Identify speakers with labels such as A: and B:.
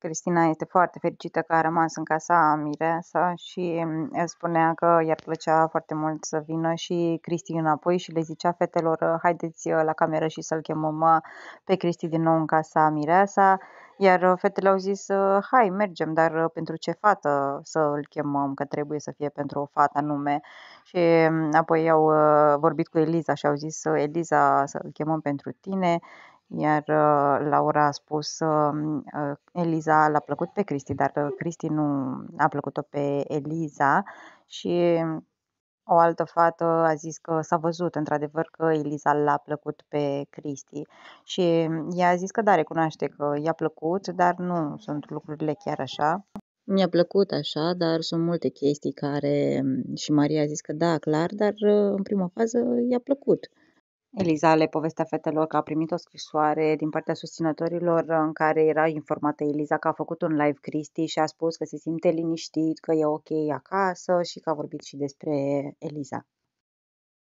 A: Cristina este foarte fericită că a rămas în casa Mireasa și mm, spunea că i-ar plăcea foarte mult să vină și Cristi înapoi și le zicea fetelor, haideți uh, la cameră și să-l chemăm uh, pe Cristi din nou în casa Mireasa. Iar uh, fetele au zis, uh, hai, mergem, dar uh, pentru ce fată să îl chemăm, că trebuie să fie pentru o fată anume. Și mm, apoi au vorbit cu Eliza și au zis, Eliza, să îl chemăm pentru tine. Iar Laura a spus, Eliza l-a plăcut pe Cristi, dar Cristi nu a plăcut-o pe Eliza și mm, o altă fată a zis că s-a văzut într-adevăr că Eliza l-a plăcut pe Cristi și ea a zis că da, recunoaște că i-a plăcut, dar nu sunt lucrurile chiar așa. Mi-a plăcut așa, dar sunt multe chestii care mm, și Maria a zis că da, clar, dar uh, în prima fază i-a plăcut. Eliza le Povestea fetelor că a primit o scrisoare din partea susținătorilor uh, în care era informată Eliza că a făcut un live Cristi și a spus că se simte liniștit, că e ok acasă și că a vorbit și despre Eliza.